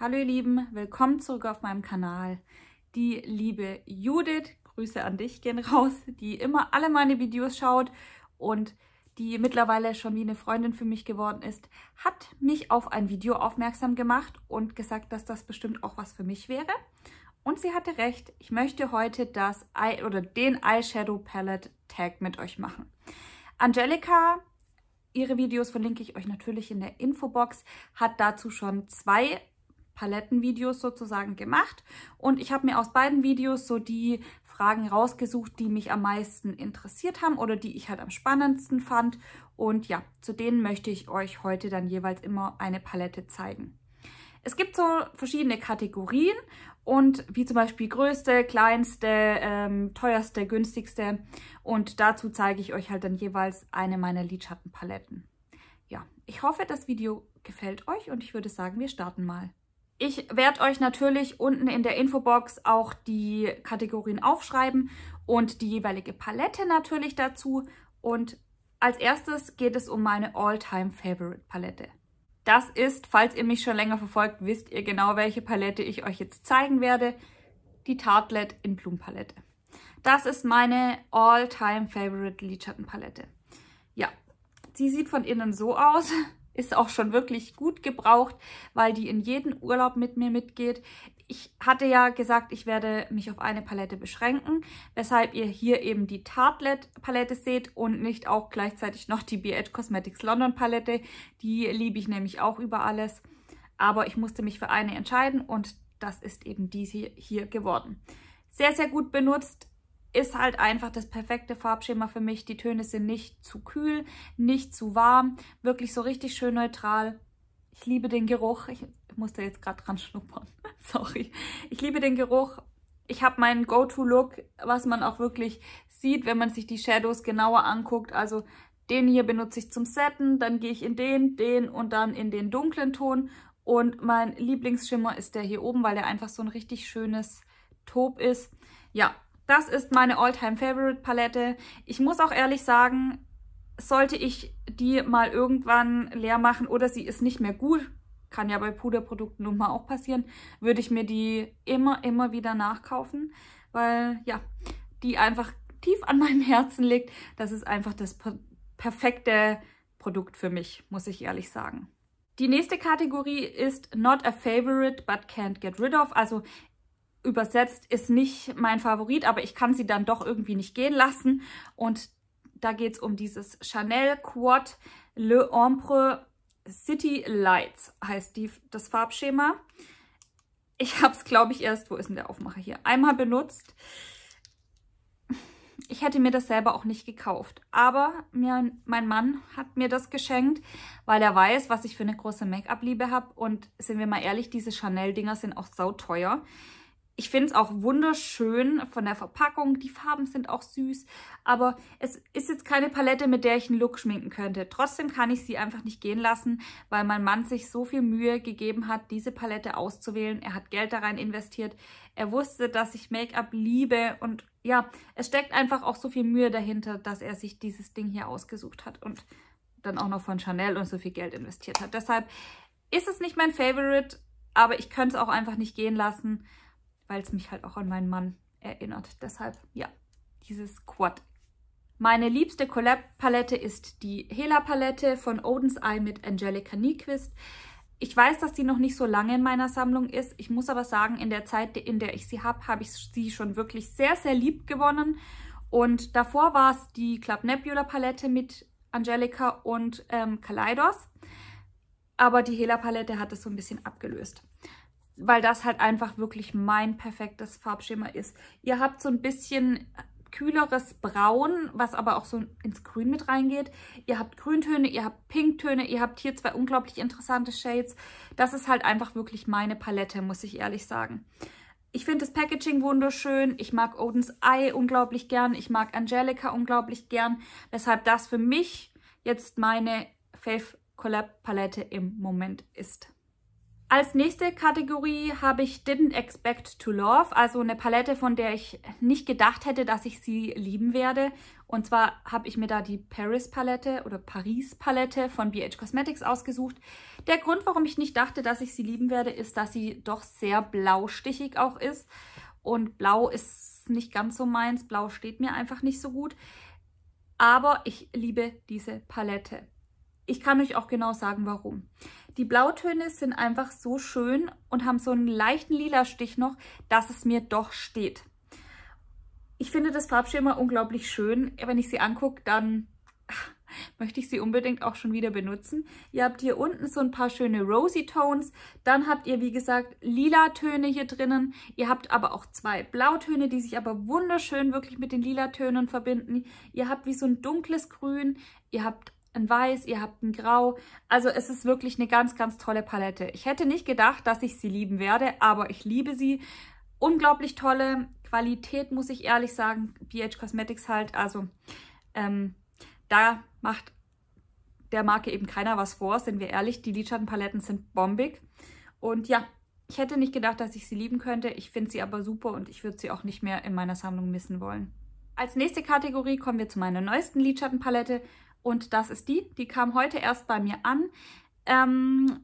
Hallo ihr Lieben, willkommen zurück auf meinem Kanal. Die liebe Judith, Grüße an dich gehen raus, die immer alle meine Videos schaut und die mittlerweile schon wie eine Freundin für mich geworden ist, hat mich auf ein Video aufmerksam gemacht und gesagt, dass das bestimmt auch was für mich wäre. Und sie hatte recht, ich möchte heute das Eye oder den Eyeshadow Palette Tag mit euch machen. Angelica Ihre Videos verlinke ich euch natürlich in der Infobox, hat dazu schon zwei Palettenvideos sozusagen gemacht und ich habe mir aus beiden Videos so die Fragen rausgesucht, die mich am meisten interessiert haben oder die ich halt am spannendsten fand und ja, zu denen möchte ich euch heute dann jeweils immer eine Palette zeigen. Es gibt so verschiedene Kategorien und wie zum Beispiel größte, kleinste, ähm, teuerste, günstigste und dazu zeige ich euch halt dann jeweils eine meiner Lidschattenpaletten. Ja, ich hoffe, das Video gefällt euch und ich würde sagen, wir starten mal. Ich werde euch natürlich unten in der Infobox auch die Kategorien aufschreiben und die jeweilige Palette natürlich dazu. Und als erstes geht es um meine All-Time-Favorite-Palette. Das ist, falls ihr mich schon länger verfolgt, wisst ihr genau, welche Palette ich euch jetzt zeigen werde. Die Tartlet in Blumenpalette. Das ist meine All-Time-Favorite Lidschattenpalette. Ja, sie sieht von innen so aus ist auch schon wirklich gut gebraucht, weil die in jeden Urlaub mit mir mitgeht. Ich hatte ja gesagt, ich werde mich auf eine Palette beschränken, weshalb ihr hier eben die Tartlet-Palette seht und nicht auch gleichzeitig noch die BH Cosmetics London Palette. Die liebe ich nämlich auch über alles, aber ich musste mich für eine entscheiden und das ist eben diese hier geworden. Sehr, sehr gut benutzt, ist halt einfach das perfekte Farbschema für mich. Die Töne sind nicht zu kühl, nicht zu warm, wirklich so richtig schön neutral. Ich liebe den Geruch. Ich musste jetzt gerade dran schnuppern. Sorry. Ich liebe den Geruch. Ich habe meinen Go-To-Look, was man auch wirklich sieht, wenn man sich die Shadows genauer anguckt. Also den hier benutze ich zum Setten, dann gehe ich in den, den und dann in den dunklen Ton. Und mein Lieblingsschimmer ist der hier oben, weil er einfach so ein richtig schönes Taub ist. Ja, das ist meine All-Time-Favorite-Palette. Ich muss auch ehrlich sagen, sollte ich die mal irgendwann leer machen oder sie ist nicht mehr gut, kann ja bei Puderprodukten nun mal auch passieren, würde ich mir die immer, immer wieder nachkaufen, weil ja, die einfach tief an meinem Herzen liegt. Das ist einfach das perfekte Produkt für mich, muss ich ehrlich sagen. Die nächste Kategorie ist Not a Favorite but Can't Get Rid of. Also übersetzt ist nicht mein Favorit, aber ich kann sie dann doch irgendwie nicht gehen lassen. Und da geht es um dieses Chanel Quad Le Ombre City Lights, heißt die, das Farbschema. Ich habe es, glaube ich, erst, wo ist denn der Aufmacher hier, einmal benutzt. Ich hätte mir das selber auch nicht gekauft, aber mir, mein Mann hat mir das geschenkt, weil er weiß, was ich für eine große Make-up-Liebe habe. Und sind wir mal ehrlich, diese Chanel-Dinger sind auch sauteuer. teuer. Ich finde es auch wunderschön von der Verpackung. Die Farben sind auch süß, aber es ist jetzt keine Palette, mit der ich einen Look schminken könnte. Trotzdem kann ich sie einfach nicht gehen lassen, weil mein Mann sich so viel Mühe gegeben hat, diese Palette auszuwählen. Er hat Geld da rein investiert. Er wusste, dass ich Make-up liebe und ja, es steckt einfach auch so viel Mühe dahinter, dass er sich dieses Ding hier ausgesucht hat und dann auch noch von Chanel und so viel Geld investiert hat. Deshalb ist es nicht mein Favorite, aber ich könnte es auch einfach nicht gehen lassen weil es mich halt auch an meinen Mann erinnert. Deshalb, ja, dieses Quad. Meine liebste Collab-Palette ist die Hela-Palette von Odin's Eye mit Angelica Nyquist. Ich weiß, dass die noch nicht so lange in meiner Sammlung ist. Ich muss aber sagen, in der Zeit, in der ich sie habe, habe ich sie schon wirklich sehr, sehr lieb gewonnen. Und davor war es die Club Nebula Palette mit Angelica und ähm, Kaleidos. Aber die Hela Palette hat es so ein bisschen abgelöst weil das halt einfach wirklich mein perfektes Farbschema ist. Ihr habt so ein bisschen kühleres Braun, was aber auch so ins Grün mit reingeht. Ihr habt Grüntöne, ihr habt Pinktöne, ihr habt hier zwei unglaublich interessante Shades. Das ist halt einfach wirklich meine Palette, muss ich ehrlich sagen. Ich finde das Packaging wunderschön. Ich mag Odens Eye unglaublich gern. Ich mag Angelica unglaublich gern. Weshalb das für mich jetzt meine Fave Collab Palette im Moment ist. Als nächste Kategorie habe ich Didn't Expect to Love, also eine Palette, von der ich nicht gedacht hätte, dass ich sie lieben werde. Und zwar habe ich mir da die Paris Palette oder Paris Palette von BH Cosmetics ausgesucht. Der Grund, warum ich nicht dachte, dass ich sie lieben werde, ist, dass sie doch sehr blaustichig auch ist. Und blau ist nicht ganz so meins, blau steht mir einfach nicht so gut. Aber ich liebe diese Palette. Ich kann euch auch genau sagen, warum. Die Blautöne sind einfach so schön und haben so einen leichten lila Stich noch, dass es mir doch steht. Ich finde das Farbschema unglaublich schön. Wenn ich sie angucke, dann möchte ich sie unbedingt auch schon wieder benutzen. Ihr habt hier unten so ein paar schöne Rosy Tones. Dann habt ihr, wie gesagt, lila Töne hier drinnen. Ihr habt aber auch zwei Blautöne, die sich aber wunderschön wirklich mit den lila Tönen verbinden. Ihr habt wie so ein dunkles Grün. Ihr habt ein Weiß, ihr habt ein Grau. Also es ist wirklich eine ganz, ganz tolle Palette. Ich hätte nicht gedacht, dass ich sie lieben werde, aber ich liebe sie. Unglaublich tolle Qualität, muss ich ehrlich sagen. BH Cosmetics halt, also ähm, da macht der Marke eben keiner was vor, sind wir ehrlich. Die Lidschattenpaletten sind bombig. Und ja, ich hätte nicht gedacht, dass ich sie lieben könnte. Ich finde sie aber super und ich würde sie auch nicht mehr in meiner Sammlung missen wollen. Als nächste Kategorie kommen wir zu meiner neuesten Lidschattenpalette. Und das ist die. Die kam heute erst bei mir an. Ähm,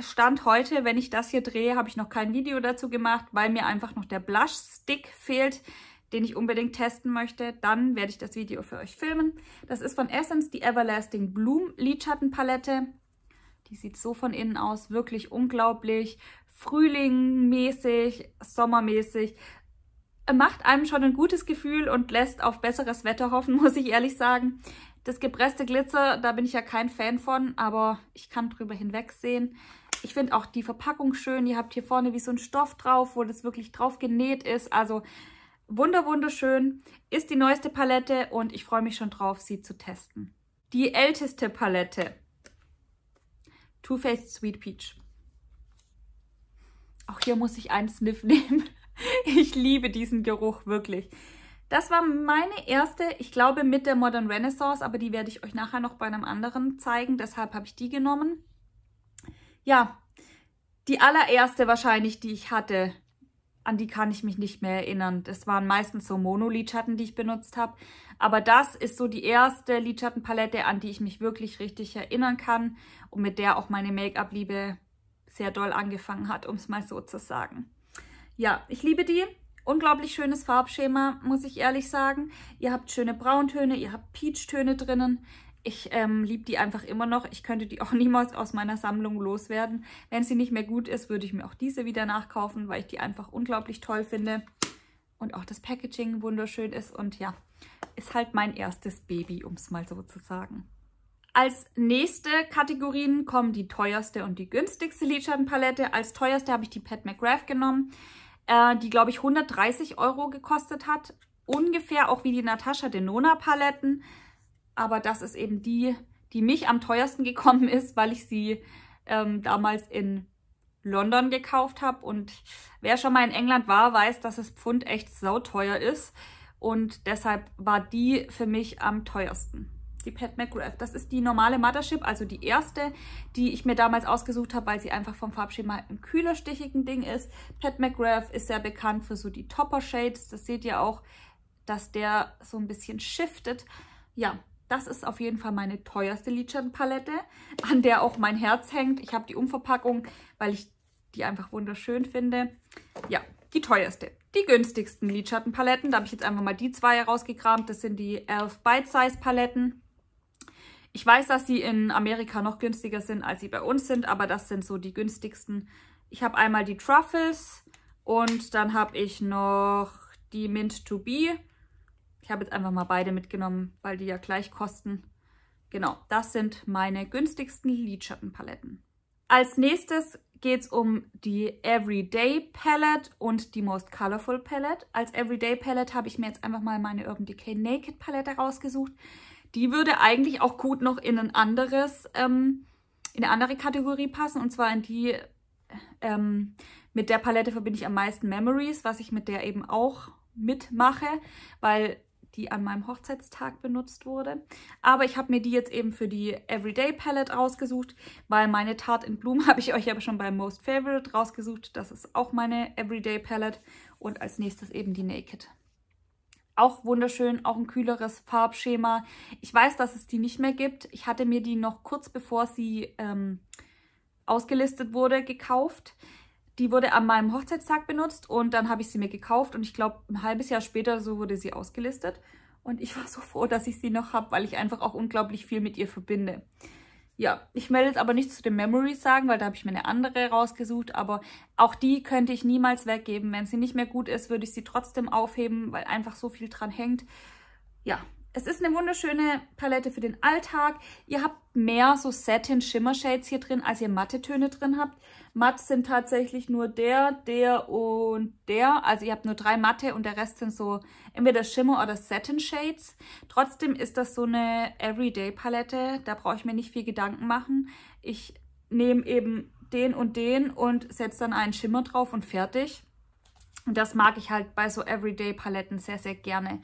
Stand heute, wenn ich das hier drehe, habe ich noch kein Video dazu gemacht, weil mir einfach noch der Blush-Stick fehlt, den ich unbedingt testen möchte. Dann werde ich das Video für euch filmen. Das ist von Essence die Everlasting Bloom Lidschattenpalette. Die sieht so von innen aus, wirklich unglaublich. Frühlingmäßig, sommermäßig. Macht einem schon ein gutes Gefühl und lässt auf besseres Wetter hoffen, muss ich ehrlich sagen. Das gepresste Glitzer, da bin ich ja kein Fan von, aber ich kann drüber hinwegsehen. Ich finde auch die Verpackung schön. Ihr habt hier vorne wie so ein Stoff drauf, wo das wirklich drauf genäht ist. Also wunder wunderschön. Ist die neueste Palette und ich freue mich schon drauf, sie zu testen. Die älteste Palette. Too Faced Sweet Peach. Auch hier muss ich einen Sniff nehmen. Ich liebe diesen Geruch wirklich. Das war meine erste, ich glaube mit der Modern Renaissance, aber die werde ich euch nachher noch bei einem anderen zeigen. Deshalb habe ich die genommen. Ja, die allererste wahrscheinlich, die ich hatte, an die kann ich mich nicht mehr erinnern. Das waren meistens so Mono-Lidschatten, die ich benutzt habe. Aber das ist so die erste Lidschattenpalette, an die ich mich wirklich richtig erinnern kann und mit der auch meine Make-up-Liebe sehr doll angefangen hat, um es mal so zu sagen. Ja, ich liebe die. Unglaublich schönes Farbschema, muss ich ehrlich sagen. Ihr habt schöne Brauntöne, ihr habt Peachtöne drinnen. Ich ähm, liebe die einfach immer noch. Ich könnte die auch niemals aus meiner Sammlung loswerden. Wenn sie nicht mehr gut ist, würde ich mir auch diese wieder nachkaufen, weil ich die einfach unglaublich toll finde. Und auch das Packaging wunderschön ist. Und ja, ist halt mein erstes Baby, um es mal so zu sagen. Als nächste Kategorien kommen die teuerste und die günstigste Lidschattenpalette. Als teuerste habe ich die Pat McGrath genommen äh, die, glaube ich, 130 Euro gekostet hat. Ungefähr auch wie die Natascha Denona Paletten. Aber das ist eben die, die mich am teuersten gekommen ist, weil ich sie ähm, damals in London gekauft habe. Und wer schon mal in England war, weiß, dass das Pfund echt sauteuer ist. Und deshalb war die für mich am teuersten die Pat McGrath. Das ist die normale Mothership, also die erste, die ich mir damals ausgesucht habe, weil sie einfach vom Farbschema ein kühlerstichigen Ding ist. Pat McGrath ist sehr bekannt für so die Topper-Shades. Das seht ihr auch, dass der so ein bisschen shiftet. Ja, das ist auf jeden Fall meine teuerste Lidschattenpalette, an der auch mein Herz hängt. Ich habe die Umverpackung, weil ich die einfach wunderschön finde. Ja, die teuerste. Die günstigsten Lidschattenpaletten, da habe ich jetzt einfach mal die zwei herausgekramt. Das sind die Elf Bite Size Paletten. Ich weiß, dass sie in Amerika noch günstiger sind, als sie bei uns sind, aber das sind so die günstigsten. Ich habe einmal die Truffles und dann habe ich noch die Mint to Be. Ich habe jetzt einfach mal beide mitgenommen, weil die ja gleich kosten. Genau, das sind meine günstigsten Lidschattenpaletten. Als nächstes geht es um die Everyday Palette und die Most Colorful Palette. Als Everyday Palette habe ich mir jetzt einfach mal meine Urban Decay Naked Palette rausgesucht die würde eigentlich auch gut noch in ein anderes, ähm, in eine andere Kategorie passen. Und zwar in die, ähm, mit der Palette verbinde ich am meisten Memories, was ich mit der eben auch mitmache, weil die an meinem Hochzeitstag benutzt wurde. Aber ich habe mir die jetzt eben für die Everyday Palette rausgesucht, weil meine Tarte in Blumen habe ich euch aber schon beim Most Favorite rausgesucht. Das ist auch meine Everyday Palette und als nächstes eben die Naked. Auch wunderschön, auch ein kühleres Farbschema. Ich weiß, dass es die nicht mehr gibt. Ich hatte mir die noch kurz bevor sie ähm, ausgelistet wurde, gekauft. Die wurde an meinem Hochzeitstag benutzt und dann habe ich sie mir gekauft und ich glaube, ein halbes Jahr später so wurde sie ausgelistet. Und ich war so froh, dass ich sie noch habe, weil ich einfach auch unglaublich viel mit ihr verbinde. Ja, ich melde jetzt aber nichts zu den Memories sagen, weil da habe ich mir eine andere rausgesucht, aber auch die könnte ich niemals weggeben. Wenn sie nicht mehr gut ist, würde ich sie trotzdem aufheben, weil einfach so viel dran hängt. Ja, es ist eine wunderschöne Palette für den Alltag. Ihr habt mehr so Satin Shimmer Shades hier drin, als ihr matte Töne drin habt. Matt sind tatsächlich nur der, der und der. Also ihr habt nur drei matte und der Rest sind so entweder Shimmer oder Satin Shades. Trotzdem ist das so eine Everyday Palette. Da brauche ich mir nicht viel Gedanken machen. Ich nehme eben den und den und setze dann einen Schimmer drauf und fertig. Und das mag ich halt bei so Everyday-Paletten sehr, sehr gerne.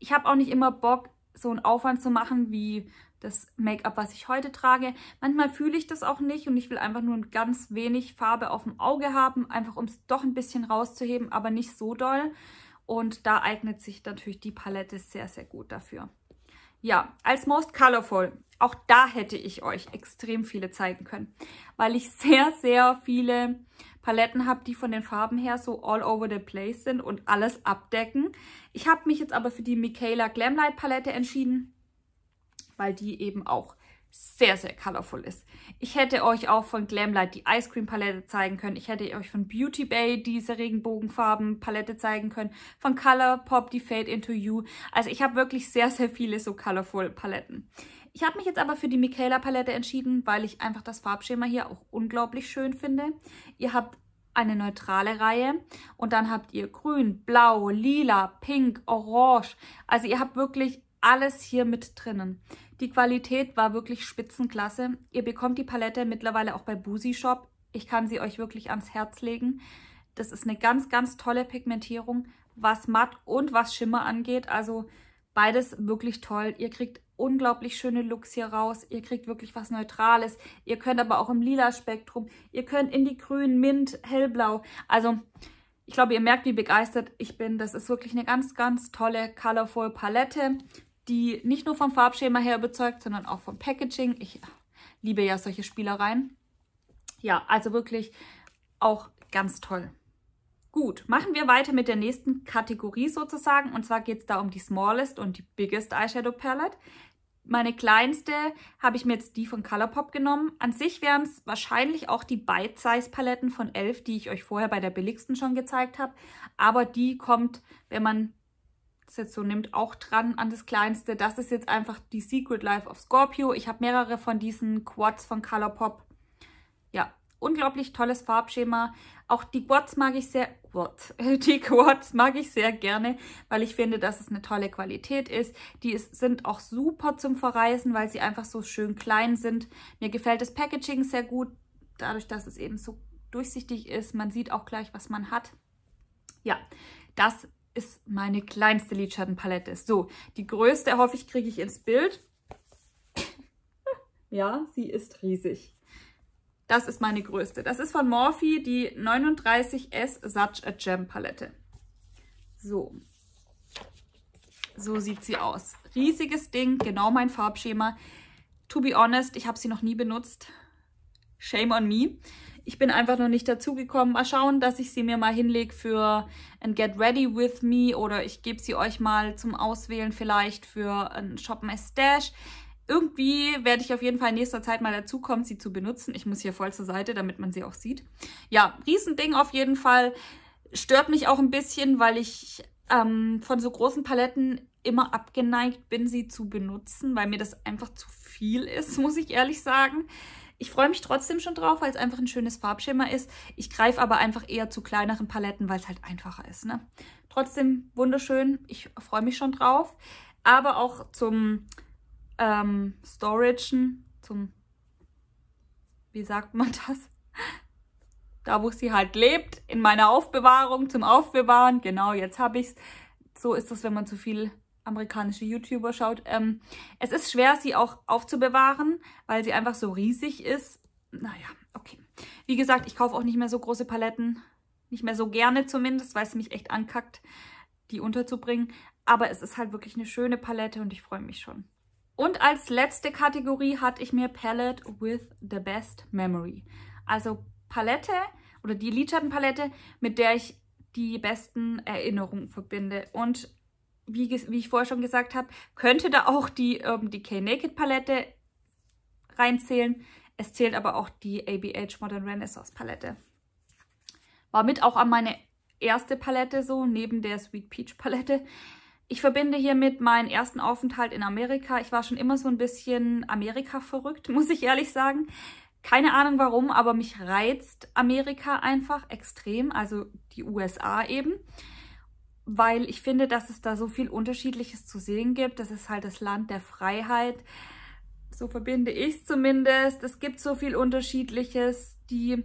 Ich habe auch nicht immer Bock, so einen Aufwand zu machen wie das Make-up, was ich heute trage. Manchmal fühle ich das auch nicht und ich will einfach nur ein ganz wenig Farbe auf dem Auge haben, einfach um es doch ein bisschen rauszuheben, aber nicht so doll. Und da eignet sich natürlich die Palette sehr, sehr gut dafür. Ja, als Most Colorful, auch da hätte ich euch extrem viele zeigen können, weil ich sehr, sehr viele Paletten habe, die von den Farben her so all over the place sind und alles abdecken. Ich habe mich jetzt aber für die Michaela Glamlight Palette entschieden, weil die eben auch sehr, sehr colorful ist. Ich hätte euch auch von Glamlight die Ice Cream Palette zeigen können. Ich hätte euch von Beauty Bay diese Regenbogenfarben Palette zeigen können. Von Colourpop die Fade Into You. Also ich habe wirklich sehr, sehr viele so colorful Paletten. Ich habe mich jetzt aber für die Michaela Palette entschieden, weil ich einfach das Farbschema hier auch unglaublich schön finde. Ihr habt eine neutrale Reihe und dann habt ihr grün, blau, lila, pink, orange. Also ihr habt wirklich alles hier mit drinnen. Die Qualität war wirklich spitzenklasse. Ihr bekommt die Palette mittlerweile auch bei Busi Shop. Ich kann sie euch wirklich ans Herz legen. Das ist eine ganz, ganz tolle Pigmentierung, was matt und was Schimmer angeht. Also beides wirklich toll. Ihr kriegt unglaublich schöne Looks hier raus. Ihr kriegt wirklich was Neutrales. Ihr könnt aber auch im lila Spektrum. Ihr könnt in die grünen, mint, hellblau. Also ich glaube, ihr merkt, wie begeistert ich bin. Das ist wirklich eine ganz, ganz tolle, colorful Palette, die nicht nur vom Farbschema her überzeugt, sondern auch vom Packaging. Ich liebe ja solche Spielereien. Ja, also wirklich auch ganz toll. Gut, machen wir weiter mit der nächsten Kategorie sozusagen. Und zwar geht es da um die Smallest und die Biggest Eyeshadow Palette. Meine kleinste habe ich mir jetzt die von Colourpop genommen. An sich wären es wahrscheinlich auch die Bite-Size-Paletten von Elf, die ich euch vorher bei der billigsten schon gezeigt habe. Aber die kommt, wenn man es jetzt so nimmt, auch dran an das kleinste. Das ist jetzt einfach die Secret Life of Scorpio. Ich habe mehrere von diesen Quads von Colourpop. Ja, unglaublich tolles Farbschema. Auch die Quads mag ich sehr, Quads, die Quads mag ich sehr gerne, weil ich finde, dass es eine tolle Qualität ist. Die ist, sind auch super zum Verreisen, weil sie einfach so schön klein sind. Mir gefällt das Packaging sehr gut, dadurch, dass es eben so durchsichtig ist. Man sieht auch gleich, was man hat. Ja, das ist meine kleinste Lidschattenpalette. So, die größte, hoffe ich, kriege ich ins Bild. ja, sie ist riesig. Das ist meine größte. Das ist von Morphe die 39S Such a Gem Palette. So. So sieht sie aus. Riesiges Ding, genau mein Farbschema. To be honest, ich habe sie noch nie benutzt. Shame on me. Ich bin einfach noch nicht dazugekommen. Mal schauen, dass ich sie mir mal hinlege für ein Get Ready With Me oder ich gebe sie euch mal zum Auswählen vielleicht für ein Shop My Stash irgendwie werde ich auf jeden Fall in nächster Zeit mal dazu kommen, sie zu benutzen. Ich muss hier voll zur Seite, damit man sie auch sieht. Ja, Riesending auf jeden Fall. Stört mich auch ein bisschen, weil ich ähm, von so großen Paletten immer abgeneigt bin, sie zu benutzen, weil mir das einfach zu viel ist, muss ich ehrlich sagen. Ich freue mich trotzdem schon drauf, weil es einfach ein schönes Farbschema ist. Ich greife aber einfach eher zu kleineren Paletten, weil es halt einfacher ist. Ne? Trotzdem wunderschön. Ich freue mich schon drauf. Aber auch zum ähm, Storagen, zum, wie sagt man das? Da, wo sie halt lebt, in meiner Aufbewahrung, zum Aufbewahren. Genau, jetzt habe ich es. So ist das, wenn man zu viel amerikanische YouTuber schaut. Ähm, es ist schwer, sie auch aufzubewahren, weil sie einfach so riesig ist. Naja, okay. Wie gesagt, ich kaufe auch nicht mehr so große Paletten. Nicht mehr so gerne zumindest, weil es mich echt ankackt, die unterzubringen. Aber es ist halt wirklich eine schöne Palette und ich freue mich schon. Und als letzte Kategorie hatte ich mir Palette with the Best Memory. Also Palette oder die Lidschattenpalette, mit der ich die besten Erinnerungen verbinde. Und wie, wie ich vorher schon gesagt habe, könnte da auch die Urban ähm, Decay Naked Palette reinzählen. Es zählt aber auch die ABH Modern Renaissance Palette. War mit auch an meine erste Palette so, neben der Sweet Peach Palette. Ich verbinde hiermit meinen ersten Aufenthalt in Amerika. Ich war schon immer so ein bisschen Amerika-verrückt, muss ich ehrlich sagen. Keine Ahnung warum, aber mich reizt Amerika einfach extrem, also die USA eben, weil ich finde, dass es da so viel Unterschiedliches zu sehen gibt. Das ist halt das Land der Freiheit, so verbinde ich es zumindest. Es gibt so viel Unterschiedliches, die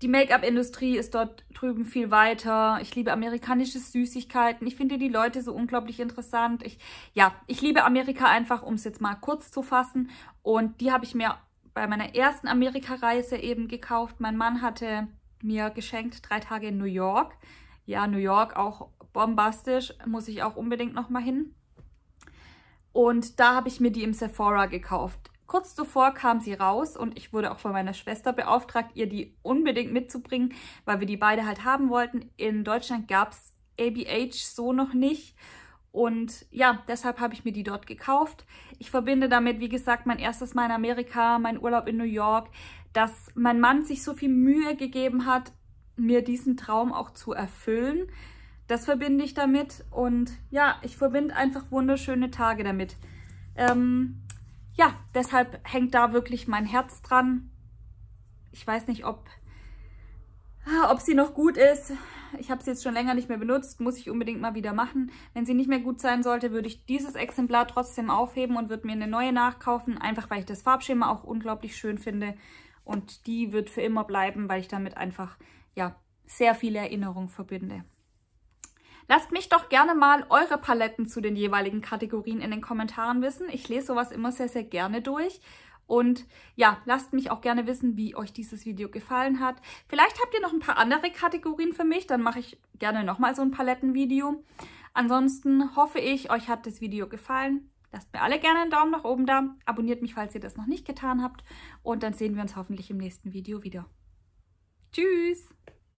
die Make-up-Industrie ist dort drüben viel weiter. Ich liebe amerikanische Süßigkeiten. Ich finde die Leute so unglaublich interessant. Ich, ja, ich liebe Amerika einfach, um es jetzt mal kurz zu fassen. Und die habe ich mir bei meiner ersten Amerika-Reise eben gekauft. Mein Mann hatte mir geschenkt drei Tage in New York. Ja, New York auch bombastisch. Muss ich auch unbedingt nochmal hin. Und da habe ich mir die im Sephora gekauft. Kurz zuvor kam sie raus und ich wurde auch von meiner Schwester beauftragt, ihr die unbedingt mitzubringen, weil wir die beide halt haben wollten. In Deutschland gab es ABH so noch nicht. Und ja, deshalb habe ich mir die dort gekauft. Ich verbinde damit, wie gesagt, mein erstes Mal in Amerika, mein Urlaub in New York, dass mein Mann sich so viel Mühe gegeben hat, mir diesen Traum auch zu erfüllen. Das verbinde ich damit und ja, ich verbinde einfach wunderschöne Tage damit. Ähm, ja, deshalb hängt da wirklich mein Herz dran. Ich weiß nicht, ob, ah, ob sie noch gut ist. Ich habe sie jetzt schon länger nicht mehr benutzt, muss ich unbedingt mal wieder machen. Wenn sie nicht mehr gut sein sollte, würde ich dieses Exemplar trotzdem aufheben und würde mir eine neue nachkaufen, einfach weil ich das Farbschema auch unglaublich schön finde. Und die wird für immer bleiben, weil ich damit einfach ja sehr viele Erinnerungen verbinde. Lasst mich doch gerne mal eure Paletten zu den jeweiligen Kategorien in den Kommentaren wissen. Ich lese sowas immer sehr, sehr gerne durch. Und ja, lasst mich auch gerne wissen, wie euch dieses Video gefallen hat. Vielleicht habt ihr noch ein paar andere Kategorien für mich, dann mache ich gerne nochmal so ein Palettenvideo. Ansonsten hoffe ich, euch hat das Video gefallen. Lasst mir alle gerne einen Daumen nach oben da, abonniert mich, falls ihr das noch nicht getan habt und dann sehen wir uns hoffentlich im nächsten Video wieder. Tschüss!